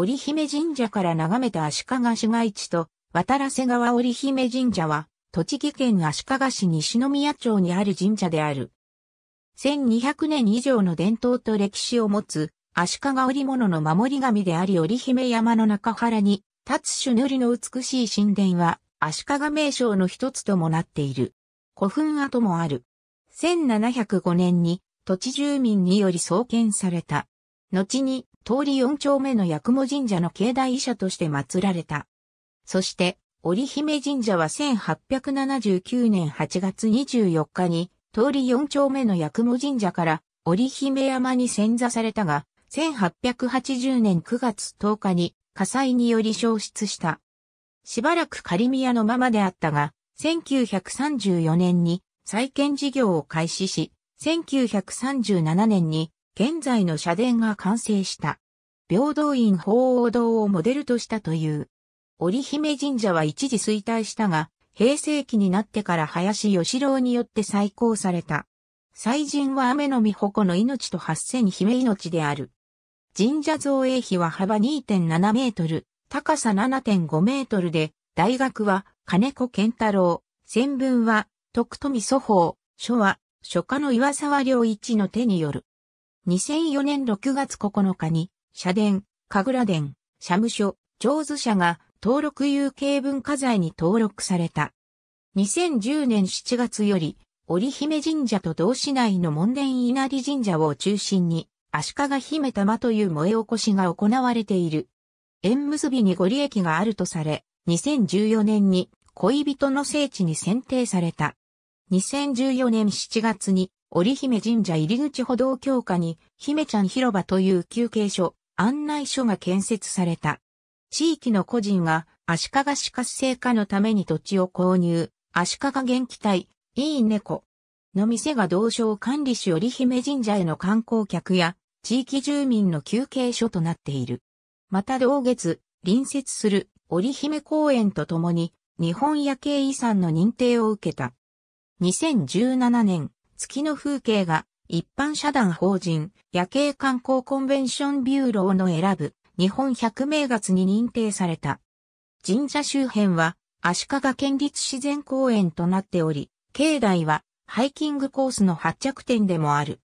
織姫神社から眺めた足利市街地と、渡良瀬川織姫神社は、栃木県足利市西宮町にある神社である。1200年以上の伝統と歴史を持つ、足利織物の守り神であり織姫山の中原に、立つ種塗の美しい神殿は、足利名称の一つともなっている。古墳跡もある。1705年に、土地住民により創建された。後に、通り4丁目の八雲神社の境内医者として祀られた。そして、織姫神社は1879年8月24日に、通り4丁目の八雲神社から織姫山に遷座されたが、1880年9月10日に火災により消失した。しばらく仮宮のままであったが、1934年に再建事業を開始し、1937年に現在の社殿が完成した。平等院鳳凰堂をモデルとしたという。織姫神社は一時衰退したが、平成期になってから林義郎によって再興された。祭神は雨の御穂の命と八千姫命である。神社造営費は幅2.7メートル、高さ7.5メートルで、大学は金子健太郎、専文は徳富祖法、書は書家の岩沢良一の手による。2004年6月9日に、社殿、神楽殿、社務所、上図社が登録有形文化財に登録された。2010年7月より、織姫神社と同市内の門殿稲荷神社を中心に、足利姫玉という燃え起こしが行われている。縁結びにご利益があるとされ、2014年に恋人の聖地に選定された。2014年7月に織姫神社入口歩道強化に、姫ちゃん広場という休憩所、案内所が建設された。地域の個人が足利市活性化のために土地を購入、足利元気隊、いい猫の店が同を管理し織姫神社への観光客や地域住民の休憩所となっている。また同月、隣接する織姫公園とともに日本夜景遺産の認定を受けた。2017年、月の風景が一般社団法人夜景観光コンベンションビューローの選ぶ日本百名月に認定された。神社周辺は足利県立自然公園となっており、境内はハイキングコースの発着点でもある。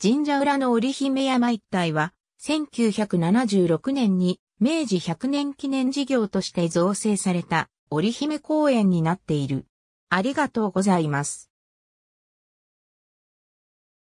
神社裏の織姫山一帯は1976年に明治100年記念事業として造成された織姫公園になっている。ありがとうございます。